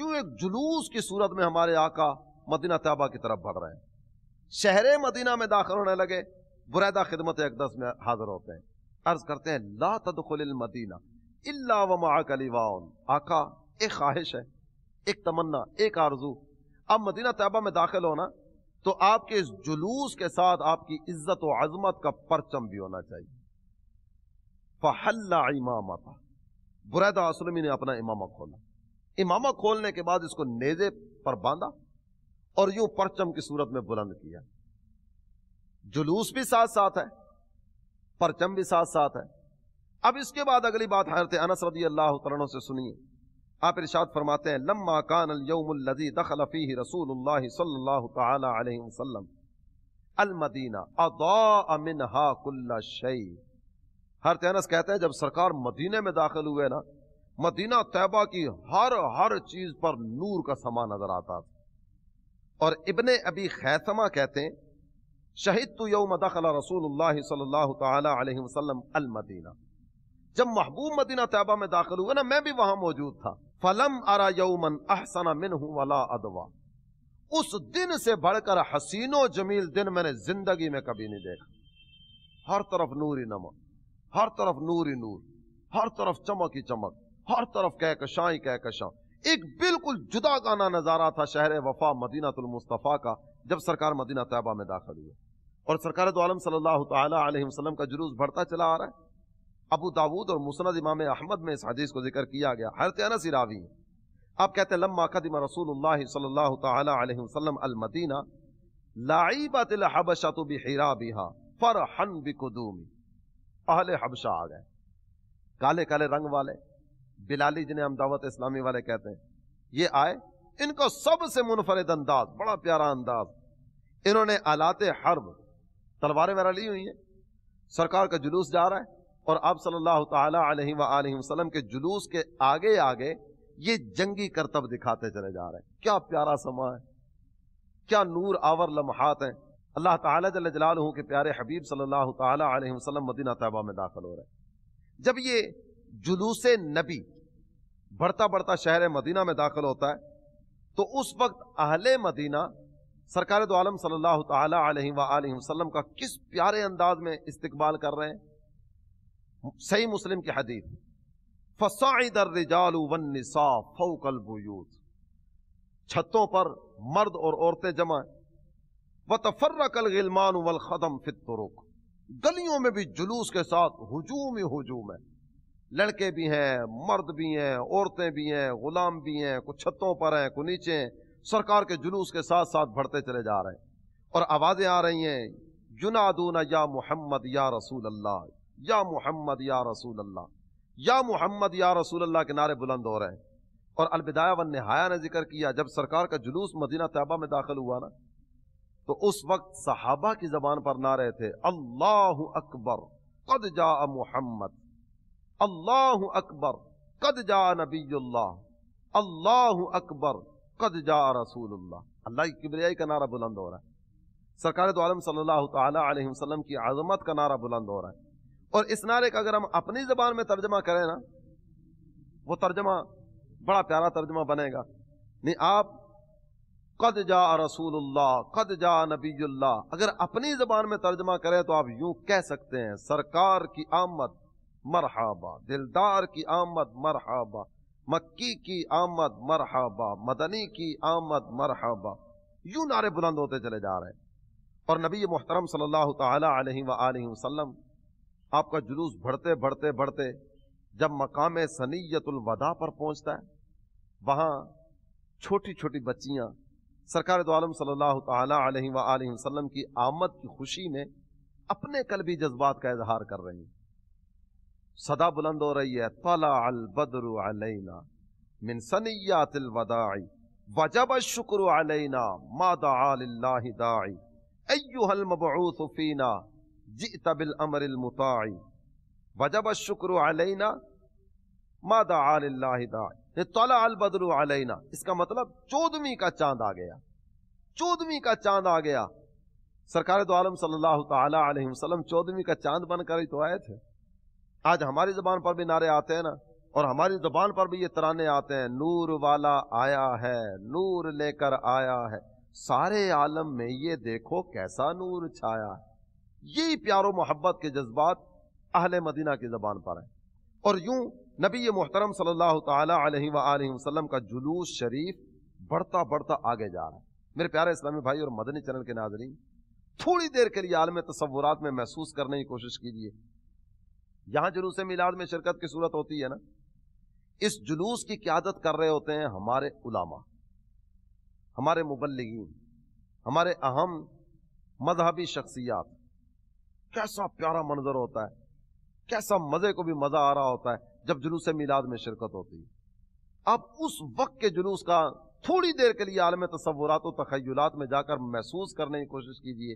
Speaker 1: यूं एक जुलूस की सूरत में हमारे आका मदीना तैबा की तरफ बढ़ रहे हैं शहर मदीना में दाखिल होने लगे बुरैदा खिदमत एकदस में हाजिर होते हैं अर्ज करते हैं ला तदखल मदीना इल्ला वमा आका एक ख्वाहिश है एक तमन्ना एक आरजू अब मदीना तैबा में दाखिल होना तो आपके इस जुलूस के साथ आपकी इज्जत और अजमत का परचम भी होना चाहिए फहल्ला इमामा था बुरैदा असलमी ने अपना इमामा खोला इमामा खोलने के बाद इसको नेजे पर बांधा और यूं परचम की सूरत में बुलंद किया जुलूस भी साथ साथ है परचम भी साथ साथ है अब इसके बाद अगली बात हजरत अनस रदी अल्लाह से सुनिए आप इरशाद फरमाते हैं लम्मा कान यौमजी दखलफ़ी रसूल सल्ला वसम अलमदीना अदामिन हाकुल्लाशई हर तैनस कहते हैं जब सरकार मदीने में दाखिल हुए ना मदीना तैबा की हर हर चीज़ पर नूर का समा नज़र आता था और इबन अबी खैसमा कहते हैं शहीद तो यौम दखला रसूल सल्ला तसम अलमदीना जब महबूब मदीना तैबा में दाखिल हुए ना मैं भी वहां मौजूद था फलम अरा यौमन अहसना मिन वला अदवा उस दिन से बढ़कर हसीनो जमील दिन मैंने जिंदगी में कभी नहीं देखा हर तरफ नूरी नमक हर तरफ नूरी नूर हर तरफ चमक ही चमक हर तरफ कहकशां ही कहकशां एक बिल्कुल जुदा गाना नजारा था शहर वफा मदीनातुल मुस्तफ़ा का जब सरकार मदीना तैबा में दाखिल हुए और सरकार दो आलम सल्लल्लाहु अलैहि वसल्लम का जुलूस बढ़ता चला आ रहा है अबू दाऊद और मुसनद इमाम अहमद में इस हदीस को जिक्र किया गया हर अनस सिरावी है आप कहते हैं लम्मा कदम रसूल सल्ला तसलम अलमदीना लाइबातिल हबशा तो बिहरा बिहा फरहन बिकुदूमी अहले हबशा आ गए काले काले रंग वाले बिलाली जिन्हें हम दावत इस्लामी वाले कहते हैं ये आए इनको सबसे मुनफरद अंदाज बड़ा प्यारा अंदाज इन्होंने आलाते हर्ब तलवारें मेरा ली हुई हैं सरकार का जुलूस जा रहा है और आप सल्लल्लाहु अलैहि वसल्लम के जुलूस के आगे आगे ये जंगी करतब दिखाते चले जा रहे हैं क्या प्यारा समा है क्या नूर आवर लम्हात हैं अल्लाह ताला जल जलालहू के प्यारे हबीब सल्लल्लाहु अलैहि वसल्लम मदीना तयबा में दाखिल हो रहे हैं जब ये जुलूस नबी बढ़ता बढ़ता शहर मदीना में दाखिल होता है तो उस वक्त अहले मदीना सरकार दो आलम सल्लल्लाहु अलैहि वसल्लम का किस प्यारे अंदाज में इस्तकबाल कर रहे हैं सही मुस्लिम की हदीफ फसाइदर निसा फौकल बूद छतों पर मर्द और औरतें जमा व तफर्रकल गिलमान वल ख़दम फितरुक गलियों में भी जुलूस के साथ हजूम ही हजूम है लड़के भी हैं मर्द भी हैं औरतें भी हैं गुलाम भी हैं कुछ छतों पर हैं कुछ नीचे हैं सरकार के जुलूस के साथ साथ बढ़ते चले जा रहे हैं और आवाज़ें आ रही हैं दूना या मोहम्मद या रसूल अल्लाह या मोहम्मद या रसूल अल्लाह या मोहम्मद या रसूल अल्लाह के नारे बुलंद हो रहे हैं और अलबिदाया वन नहाया ने जिक्र किया जब सरकार का जुलूस मदीना तैबा में दाखिल हुआ ना तो उस वक्त सहाबा की जबान पर ना रहे थे अल्लाह अकबर कद जा मोहम्मद अल्लाह अकबर कद जा नबी अल्लाह अकबर कद जा रसूल अल्लाह की किबरियाई का नारा बुलंद हो रहा है सरकार दो आलम सल्लल्लाहु अलैहि वसल्लम की आजमत का नारा बुलंद हो रहा है और इस नारे का अगर हम अपनी जबान में तर्जमा करें ना वो तर्जमा बड़ा प्यारा तर्जमा बनेगा नहीं आप कद जा रसूल कद जा नबी अगर अपनी जबान में तर्जमा करें तो आप यूं कह सकते हैं सरकार की आमद मरहाबा दिलदार की आमद मरहाबा मक्की की आमद मरहाबा मदनी की आमद मरहाबा यूं नारे बुलंद होते चले जा रहे हैं और नबी मोहतरम सल्लल्लाहु अलैहि वसल्लम आपका जुलूस बढ़ते बढ़ते बढ़ते जब मकाम सनीयतुलवदा पर पहुंचता है वहाँ छोटी छोटी बच्चियाँ सरकार दोम सल्लाम की आमद की खुशी में अपने कल भी जज्बात का इजहार कर रही हैं सदा बुलंद हो रही है तला अल बदर अलैना मिन सनियातिल वदाई वजब शुक्र अलैना मादा दाई अय्युहल मबऊथ फीना जी तबिल अमर मुताई वजब शुक्र अलैना मादा तलाबदर अलैना इसका मतलब चौदहवीं का चांद आ गया चौदहवीं का चांद आ गया सरकार दो आलम सल्लल्लाहु अलैहि वसल्लम चौदहवीं का चांद बनकर ही तो आए थे आज हमारी जबान पर भी नारे आते हैं ना और हमारी जबान पर भी ये तराने आते हैं नूर वाला आया है नूर लेकर आया है सारे आलम में ये देखो कैसा नूर छाया है यही प्यारो मोहब्बत के जज्बात अहल मदीना की ज़बान पर है और यूं नबी मोहतरम सल्लाम का जुलूस शरीफ बढ़ता बढ़ता आगे जा रहा है मेरे प्यारे इस्लामी भाई और मदनी चैनल के नाजरीन थोड़ी देर के लिए आलम तस्वुरात में महसूस करने की कोशिश कीजिए यहां जुलूस मिलाद में शिरकत की सूरत होती है ना इस जुलूस की क्यादत कर रहे होते हैं हमारे उलामा हमारे मुबलगिन हमारे अहम मजहबी शख्सियात कैसा प्यारा मंजर होता है कैसा मजे को भी मजा आ रहा होता है जब जुलूस मिलाद में शिरकत होती अब उस वक्त के जुलूस का थोड़ी देर के लिए आलम तस्वुरात और तखयलात में जाकर महसूस करने की कोशिश कीजिए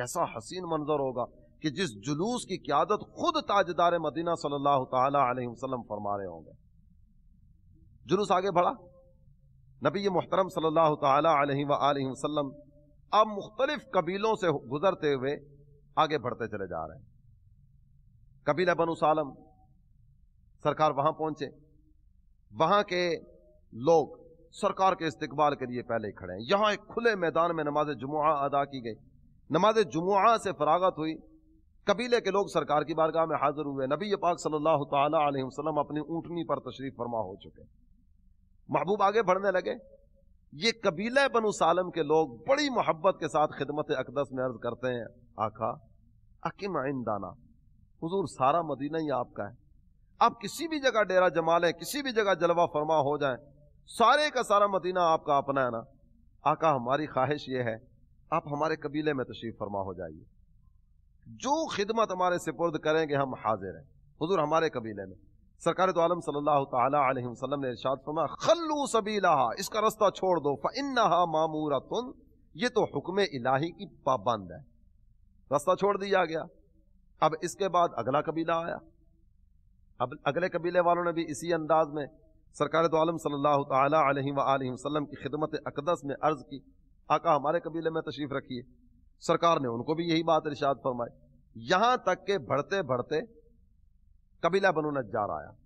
Speaker 1: कैसा हसीन मंजर होगा कि जिस जुलूस की क्यादत खुद ताजदार मदीना सल्लल्लाहु अलैहि वसल्लम फरमा रहे होंगे जुलूस आगे बढ़ा नबी मोहतरम सल्लल्लाहु अलैहि वसल्लम अब मुख्तलिफ कबीलों से गुजरते हुए आगे बढ़ते चले जा रहे हैं कबीला बनु सालम सरकार वहां पहुंचे वहां के लोग सरकार के इस्तकबाल के लिए पहले खड़े हैं यहां एक खुले मैदान में नमाज जुमुआ अदा की गई नमाज जुमुआ से फरागत हुई कबीले के लोग सरकार की बारगाह में हाजिर हुए नबी पाक सल्लल्लाहु अलैहि वसल्लम अपनी ऊँटनी पर तशरीफ फरमा हो चुके महबूब आगे बढ़ने लगे ये कबीले बनु सालम के लोग बड़ी मोहब्बत के साथ खिदमत अकदस में अर्ज करते हैं आखा अकीम आइन दाना हुजूर सारा मदीना ही आपका है आप किसी भी जगह डेरा जमा लें किसी भी जगह जलवा फरमा हो जाए सारे का सारा मदीना आपका अपना है ना आका हमारी ख्वाहिश यह है आप हमारे कबीले में तशरीफ फरमा हो जाइए जो खिदमत हमारे सिपुर्द करेंगे हम हाजिर हैं हुजूर हमारे कबीले में सरकार तो आलम सल्लल्लाहु अलैहि वसल्लम ने इरशाद फरमाया खल्लू सबीला इसका रास्ता छोड़ दो मामूरा मामूरतुन ये तो हुक्म इलाही की पाबंद है रास्ता छोड़ दिया गया अब इसके बाद अगला कबीला आया अब अगले कबीले वालों ने भी इसी अंदाज में सरकार तो आलम सल्लल्लाहु अलैहि वसल्लम की खिदमत अकदस में अर्ज़ की आका हमारे कबीले में तशरीफ़ रखिए सरकार ने उनको भी यही बात इर्शाद फरमाई यहाँ तक के बढ़ते बढ़ते कबीला बनो नजार आया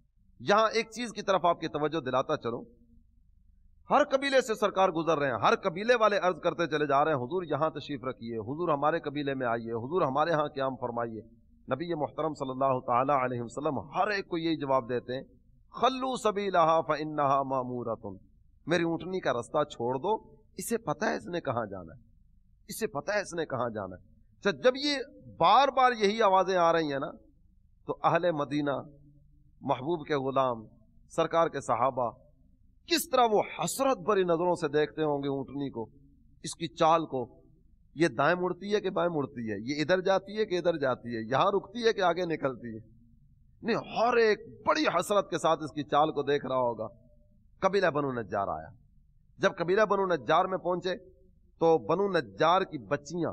Speaker 1: यहाँ एक चीज़ की तरफ आपकी तवज्जो दिलाता चलूँ हर कबीले से सरकार गुजर रहे हैं हर कबीले वाले अर्ज करते चले जा रहे हैं हुजूर यहाँ तशरीफ रखिए हुजूर हमारे कबीले में आइए हुजूर हमारे यहाँ क्याम फरमाइए नबी मोहतरम सल्लल्लाहु अलैहि वसल्लम हर एक को यही जवाब देते हैं खल्लू सभी लहा फ़न्ना मामूरतुन मेरी ऊँटनी का रास्ता छोड़ दो इसे पता है इसने कहाँ जाना है इसे पता है इसने कहाँ जाना है अच्छा जब ये बार बार यही आवाज़ें आ रही हैं ना तो अहल मदीना महबूब के ग़ुलाम सरकार के सहाबा किस तरह वो हसरत भरी नजरों से देखते होंगे ऊंटनी को इसकी चाल को ये दाएं मुड़ती है कि बाएं मुड़ती है ये इधर जाती है कि इधर जाती है यहां रुकती है कि आगे निकलती है नहीं हर एक बड़ी हसरत के साथ इसकी चाल को देख रहा होगा कबीला बनु नजार आया जब कबीला बनु नजार में पहुंचे तो बनु नजार की बच्चियां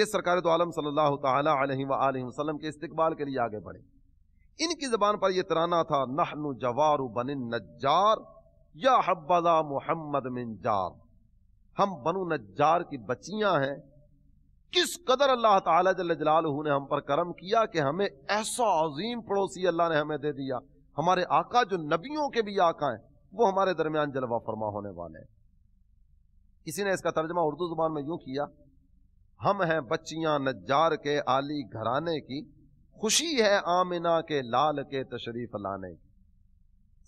Speaker 1: ये सरकार तो आलम सल्लल्लाहु के इस्तकबाल के लिए आगे बढ़े इनकी जबान पर यह तराना था नहनु जवार बनिन नजार या हब्बला मोहम्मद मिन जार हम बनु नज्जार की बच्चियां हैं किस कदर अल्लाह ताला जल जलालहू ने हम पर करम किया कि हमें ऐसा अजीम पड़ोसी अल्लाह ने हमें दे दिया हमारे आका जो नबियों के भी आका हैं वो हमारे दरमियान जलवा फरमा होने वाले हैं किसी ने इसका तर्जमा उर्दू जुबान में यूं किया हम हैं बच्चियां नज्जार के आली घराने की खुशी है आमिना के लाल के तशरीफ लाने की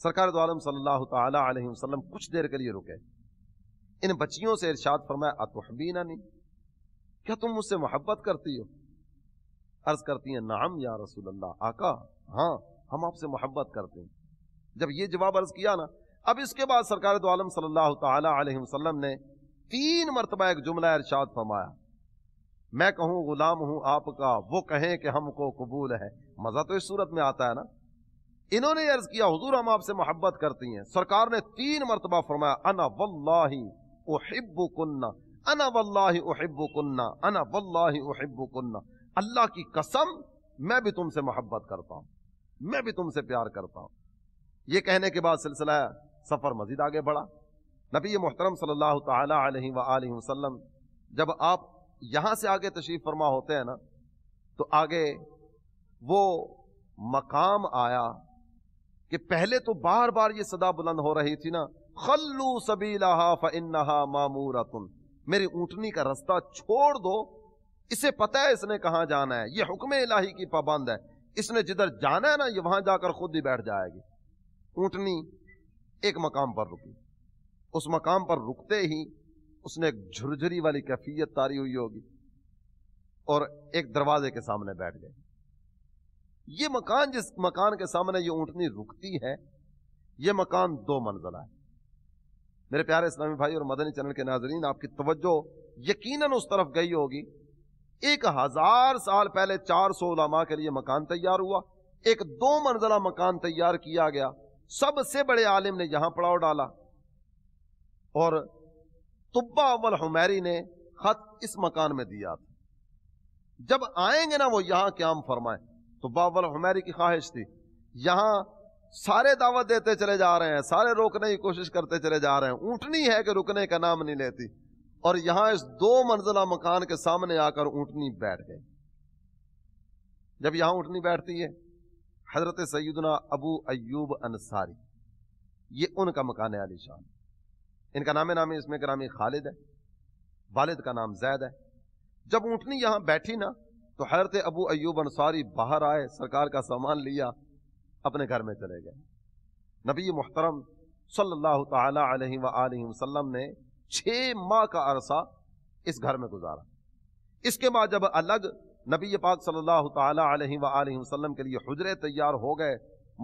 Speaker 1: सरकार दोम सल्लल्लाहु अलैहि वसल्लम कुछ देर के लिए रुके इन बच्चियों से इरशाद फरमाया अतुहबीना नहीं क्या तुम मुझसे मोहब्बत करती हो अर्ज करती हैं नाम या रसूल अल्लाह आका हाँ हम आपसे मोहब्बत करते हैं जब ये जवाब अर्ज किया ना अब इसके बाद सरकार दोम सल्लल्लाहु अलैहि वसल्लम ने तीन मरतबा एक जुमला इरशाद फरमाया मैं कहूँ गुलाम हूँ आपका वो कहें कि हमको कबूल है मज़ा तो इस सूरत में आता है ना इन्होंने अर्ज किया हजूर हम आपसे मोहब्बत करती हैं सरकार ने तीन मरतबा फरमाया अना वल्लाही उहिब्बु कुन्ना अना वल्लाही उहिब्बु कुन्ना अना वल्लाही उहिब्बु कुन्ना अल्लाह की कसम मैं भी तुमसे मोहब्बत करता हूँ मैं भी तुमसे प्यार करता हूँ ये कहने के बाद सिलसिला सफ़र मजीद आगे बढ़ा नबी मोहतरम सल्लल्लाहु अलैहि वसल्लम जब आप यहाँ से आगे तशरीफ़ फरमा होते हैं ना तो आगे वो मकाम आया कि पहले तो बार बार ये सदा बुलंद हो रही थी ना खल्लू सबीला मामूरा तुम मेरी ऊँटनी का रास्ता छोड़ दो इसे पता है इसने कहा जाना है ये हुक्म इलाही की पाबंद है इसने जिधर जाना है ना ये वहां जाकर खुद ही बैठ जाएगी ऊंटनी एक मकाम पर रुकी उस मकाम पर रुकते ही उसने एक झुरझुरी वाली कैफियत तारी हुई होगी और एक दरवाजे के सामने बैठ गई ये मकान जिस मकान के सामने ये ऊँटनी रुकती है ये मकान दो मंजिला है मेरे प्यारे इस्लामी भाई और मदनी चैनल के नाजरीन आपकी तवज्जो यकीनन उस तरफ गई होगी एक हजार साल पहले चार सौ लामा के लिए मकान तैयार हुआ एक दो मंजिला मकान तैयार किया गया सबसे बड़े आलिम ने यहां पड़ाव डाला और तुब्बा अवल हुमैरी ने खत इस मकान में दिया था जब आएंगे ना वो यहां क्या फरमाए तो बाबल हमारी की ख्वाहिश थी यहाँ सारे दावत देते चले जा रहे हैं सारे रोकने की कोशिश करते चले जा रहे हैं ऊँटनी है कि रुकने का नाम नहीं लेती और यहाँ इस दो मंजिला मकान के सामने आकर ऊँटनी बैठ गई जब यहाँ ऊँटनी बैठती है हजरत सैदना अबू अयूब अंसारी ये उनका मकान है आलिशान इनका नाम नामी इसमें ग्रामी खालिद है वालिद का नाम जैद है जब ऊँटनी यहाँ बैठी ना तो हैरत अबू अयूब अंसारी बाहर आए सरकार का सामान लिया अपने घर में चले गए नबी मोहतरम सल्लल्लाहु अलैहि वसल्लम ने छः माह का अरसा इस घर में गुजारा इसके बाद जब अलग नबी पाक सल्लल्लाहु अलैहि वसल्लम के लिए हजरे तैयार हो गए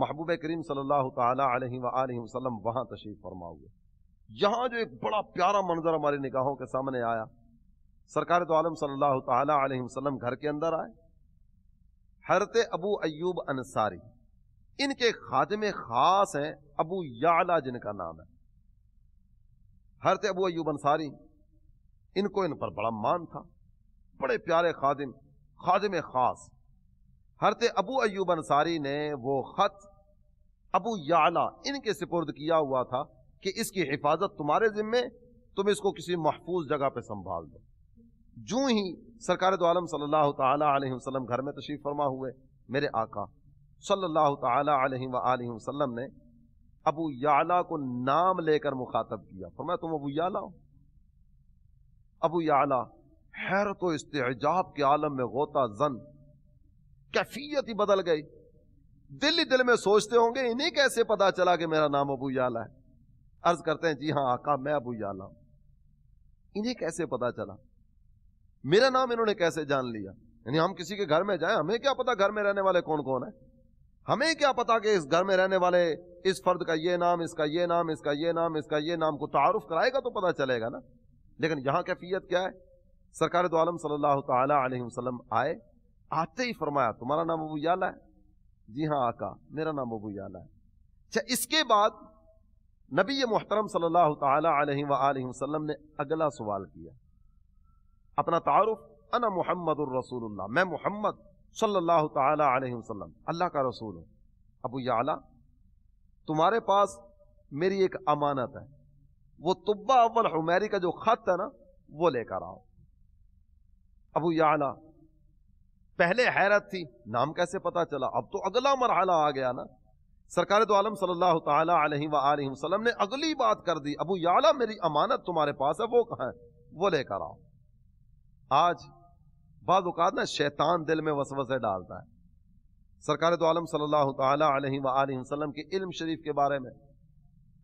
Speaker 1: महबूब करीम सल्लल्लाहु अलैहि वसल्लम वहाँ तशरीफ़ फरमा हुए यहाँ जो एक बड़ा प्यारा मंजर हमारी निगाहों के सामने आया सरकार तो आलम सल्लल्लाहु अलैहि वसल्लम घर के अंदर आए हरत अबू अयूब अंसारी इनके खादम खास हैं अबू याला जिनका नाम है हरत अबू अयूब अंसारी इनको इन पर बड़ा मान था बड़े प्यारे खादिम खादिम खास हरत अबू अयूब अंसारी ने वो ख़त अबू याला इनके सिपुर्द किया हुआ था कि इसकी हिफाजत तुम्हारे ज़िम्मे तुम इसको किसी महफूज जगह पर संभाल दो जू ही सरकार दो आलम सल्लल्लाहु अलैहि वसल्लम घर में तशरीफ फरमा हुए मेरे आका सल्लल्लाहु अलैहि वसल्लम ने अबू याला को नाम लेकर मुखातब किया मैं तुम अबू याला हो अबू याला हैरत तो इस्तेजाब के आलम में गोता जन कैफियत ही बदल गई दिल ही दिल में सोचते होंगे इन्हें कैसे पता चला कि मेरा नाम अबू याला है अर्ज करते हैं जी हाँ आका मैं अबू याला हूं इन्हें कैसे पता चला मेरा नाम इन्होंने कैसे जान लिया यानी हम किसी के घर में जाए हमें क्या पता घर में रहने वाले कौन कौन है हमें क्या पता कि इस घर में रहने वाले इस फर्द का ये नाम इसका ये नाम इसका ये नाम इसका ये नाम को तारुफ कराएगा तो पता चलेगा ना लेकिन यहाँ कैफियत क्या है सरकार दो आलम सल्लल्लाहु अलैहि वसल्लम आए आते ही फरमाया तुम्हारा नाम अबू याला है जी हाँ आका मेरा नाम अबू याला है अच्छा इसके बाद नबी मोहतरम सल्ला अलैहि ने अगला सवाल किया अपना तारुफ अना मोहम्मद रसूलुल्लाह मैं मोहम्मद सल्लल्लाहु ताला अलैहि वसल्लम अल्लाह का रसूल हूँ अबू याला तुम्हारे पास मेरी एक अमानत है वो तुब्बा अव्वल हुमैरी का जो खत है ना वो लेकर आओ अबू याला पहले हैरत थी नाम कैसे पता चला अब तो अगला मरहला आ गया ना सरकार तो आलम सल्लल्लाहु ताला अलैहि वसल्लम ने अगली बात कर दी अबू याला मेरी अमानत तुम्हारे पास है वो कहाँ है वो लेकर आओ आज बाद ना शैतान दिल में वसवसे डालता है सरकार तो आलम सल्लल्लाहु अलैहि वसल्लम के इल्म शरीफ के बारे में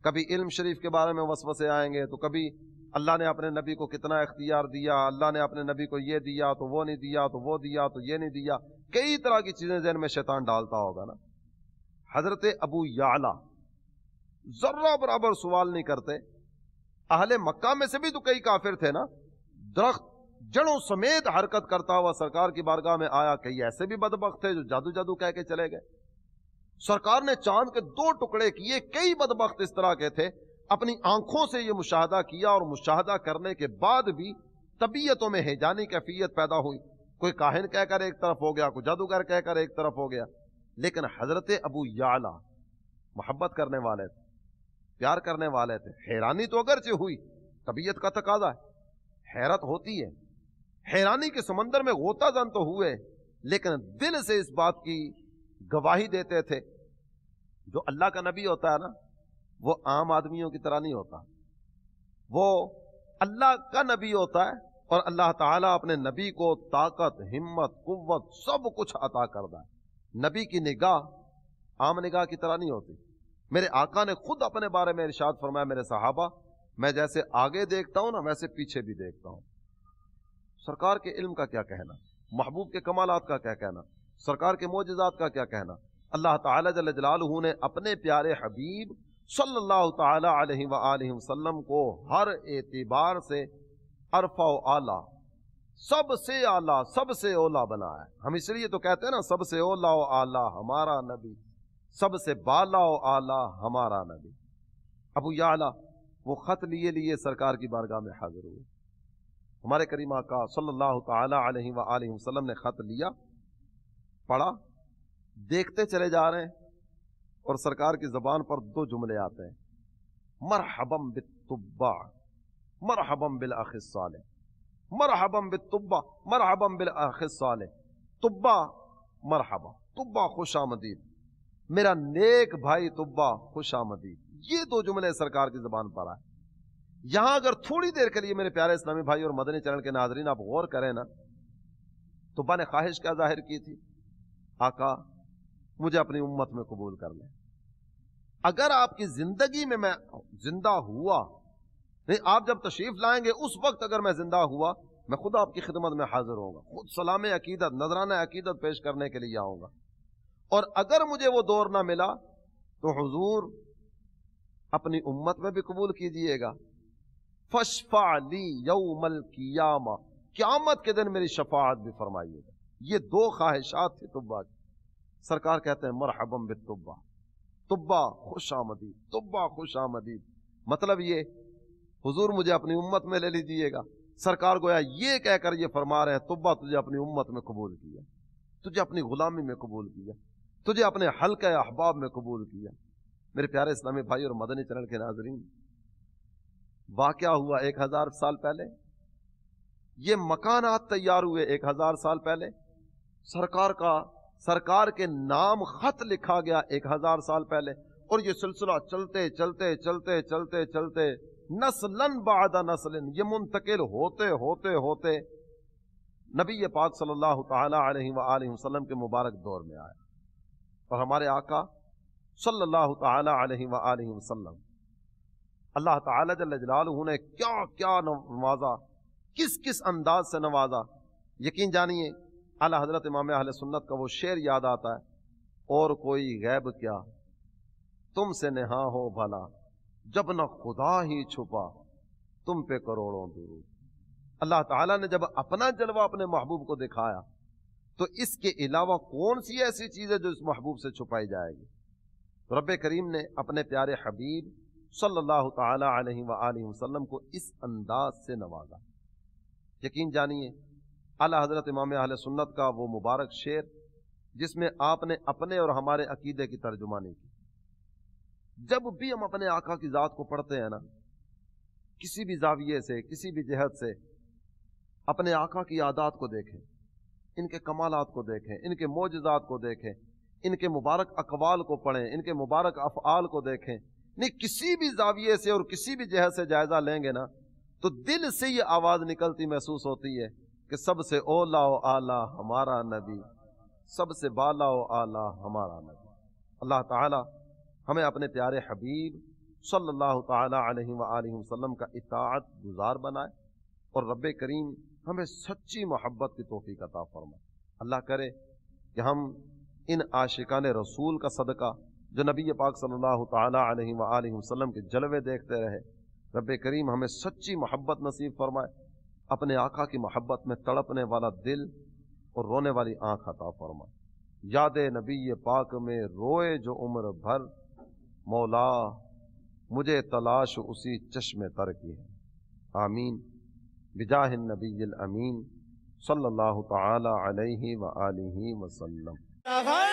Speaker 1: कभी इल्म शरीफ के बारे में वसवसे आएंगे तो कभी अल्लाह ने अपने नबी को कितना इख्तियार दिया अल्लाह ने अपने नबी को ये दिया तो वो नहीं दिया तो वो दिया तो ये नहीं दिया कई तरह की चीज़ें जहन में शैतान डालता होगा ना हज़रत अबू याला ज़र्रा बराबर सवाल नहीं करते अहले मक्का में से भी तो कई काफिर थे ना दरख्त जड़ों समेत हरकत करता हुआ सरकार की बारगाह में आया कई ऐसे भी बदबक थे जो जादू जादू कह के चले गए सरकार ने चांद के दो टुकड़े किए कई बदबक इस तरह के थे अपनी आंखों से यह मुशाहदा किया और मुशाहदा करने के बाद भी तबीयतों में हैजानी कैफियत पैदा हुई कोई काहिन कहकर एक तरफ हो गया कोई जादूगर कहकर एक तरफ हो गया लेकिन हजरत अबू याला मोहब्बत करने वाले थे प्यार करने वाले थे हैरानी तो अगरचे हुई तबीयत का तकाजा है हैरत होती है हैरानी के समंदर में गोता जन तो हुए लेकिन दिल से इस बात की गवाही देते थे जो अल्लाह का नबी होता है ना वो आम आदमियों की तरह नहीं होता वो अल्लाह का नबी होता है और अल्लाह ताला अपने नबी को ताकत हिम्मत कुत सब कुछ अता करता है नबी की निगाह आम निगाह की तरह नहीं होती मेरे आका ने खुद अपने बारे में इर्शाद फरमाया मेरे सहाबा मैं जैसे आगे देखता हूं ना वैसे पीछे भी देखता हूं सरकार के इल्म का क्या कहना महबूब के कमालत का क्या कहना सरकार के मोजात का क्या कहना अल्लाह ताला ने अपने प्यारे हबीब सल्लल्लाहु अलैहि सल्ला वसल्लम को हर एतबार से अरफा आला सबसे आला सबसे ओला बनाया हम इसलिए तो कहते हैं ना सबसे ओला आला हमारा नबी सबसे बाला आला हमारा नबी अबू या वो ख़त लिए लिए सरकार की बारगाह में हाजिर हुए हमारे करीमा का सल्लल्लाहु अलैहि वसल्लम ने ख़त लिया पढ़ा देखते चले जा रहे हैं और सरकार की ज़बान पर दो जुमले आते हैं मरहबम बितुब्बा मरहबम बिल अखिसाल मरहबम बितुब्बा मरहबम बिल अखिसाल तुब्बा मरहबा तुब्बा खुश आमदीद मेरा नेक भाई तुब्बा खुश आमदीद ये दो जुमले सरकार की ज़बान पर आए यहां अगर थोड़ी देर के लिए मेरे प्यारे इस्लामी भाई और मदनी चरण के नाजरीन आप गौर करें ना तो बने ख्वाहिश क्या जाहिर की थी आका मुझे अपनी उम्मत में कबूल कर लें अगर आपकी जिंदगी में मैं जिंदा हुआ नहीं आप जब तशरीफ लाएंगे उस वक्त अगर मैं जिंदा हुआ मैं खुद आपकी खिदमत में हाजिर होगा खुद सलाम अकीदत नजराना अकीदत पेश करने के लिए आऊंगा और अगर मुझे वो दौर ना मिला तो हजूर अपनी उम्मत में भी कबूल कीजिएगा फशफा ली यौमल कियामा क्यामत के दिन मेरी शफात भी फरमाइएगा ये दो ख्वाहिशात थी तुब्बा की सरकार कहते हैं मरहबम बे तुब्बा तुब्बा खुश आमदीद तुब्बा खुश आमदीद मतलब ये हुजूर मुझे अपनी उम्मत में ले लीजिएगा सरकार गोया ये कहकर ये फरमा रहे हैं तुब्बा तुझे अपनी उम्मत में कबूल किया तुझे अपनी गुलामी में कबूल किया तुझे अपने हल्के अहबाब में कबूल किया मेरे प्यारे इस्लामी भाई और मदनी चरण के नाजरीन वाक़ हुआ एक हज़ार साल पहले ये मकानात तैयार हुए एक हज़ार साल पहले सरकार का सरकार के नाम खत लिखा गया एक हज़ार साल पहले और ये सिलसिला चलते चलते चलते चलते चलते नस्लन बादा नस्लन ये मुंतकिल होते होते होते नबी ये पाक सल्लल्लाहु अलैहि वसल्लम के मुबारक दौर में आया और हमारे आका सल्लल्लाहु अलैहि वसल्लम अल्लाह तजलाल ने क्या क्या नवाजा किस किस अंदाज से नवाजा यकीन जानिए अला हजरत इमाम सुन्नत का वो शेर याद आता है और कोई गैब क्या तुमसे नहा हो भला जब न खुदा ही छुपा तुम पे करोड़ों दुरूद अल्लाह ताला ने जब अपना जलवा अपने महबूब को दिखाया तो इसके अलावा कौन सी ऐसी चीज़ है जो इस महबूब से छुपाई जाएगी रब करीम ने अपने प्यारे हबीब सल्लल्लाहु ताला अलैहि वसल्लम को इस अंदाज से नवाजा यकीन जानिए अला हज़रत इमाम अहल सुन्नत का वो मुबारक शेर जिसमें आपने अपने और हमारे अकीदे की तर्जुमानी की जब भी हम अपने आका की ज़ात को पढ़ते हैं ना किसी भी जाविये से किसी भी जहत से अपने आका की आदात को देखें इनके कमालत को देखें इनके मोजात को देखें इनके मुबारक अकवाल को पढ़ें इनके मुबारक अफआल को देखें नहीं किसी भी जाविये से और किसी भी जहर से जायजा लेंगे ना तो दिल से ये आवाज निकलती महसूस होती है कि सबसे ओला आला हमारा नबी सबसे बाला आला हमारा नबी अल्लाह ताला हमें अपने प्यारे हबीब सल्लल्लाहु ताला अलैहि वसल्लम का इताअत गुजार बनाए और रब करीम हमें सच्ची मोहब्बत की तोहफ़ी का ताफ़रमाए अल्लाह करे कि हम इन आशिका रसूल का सदका जो नबी पाक सल्लल्लाहु अलैहि वसल्लम के जलवे देखते रहे रब करीम हमें सच्ची मोहब्बत नसीब फरमाए अपने आका की मोहब्बत में तड़पने वाला दिल और रोने वाली आँख अता फरमाए याद नबी पाक में रोए जो उम्र भर मौला मुझे तलाश उसी चश्मे तर की है आमीन बिजाह नबी अमीन सल्लल्लाहु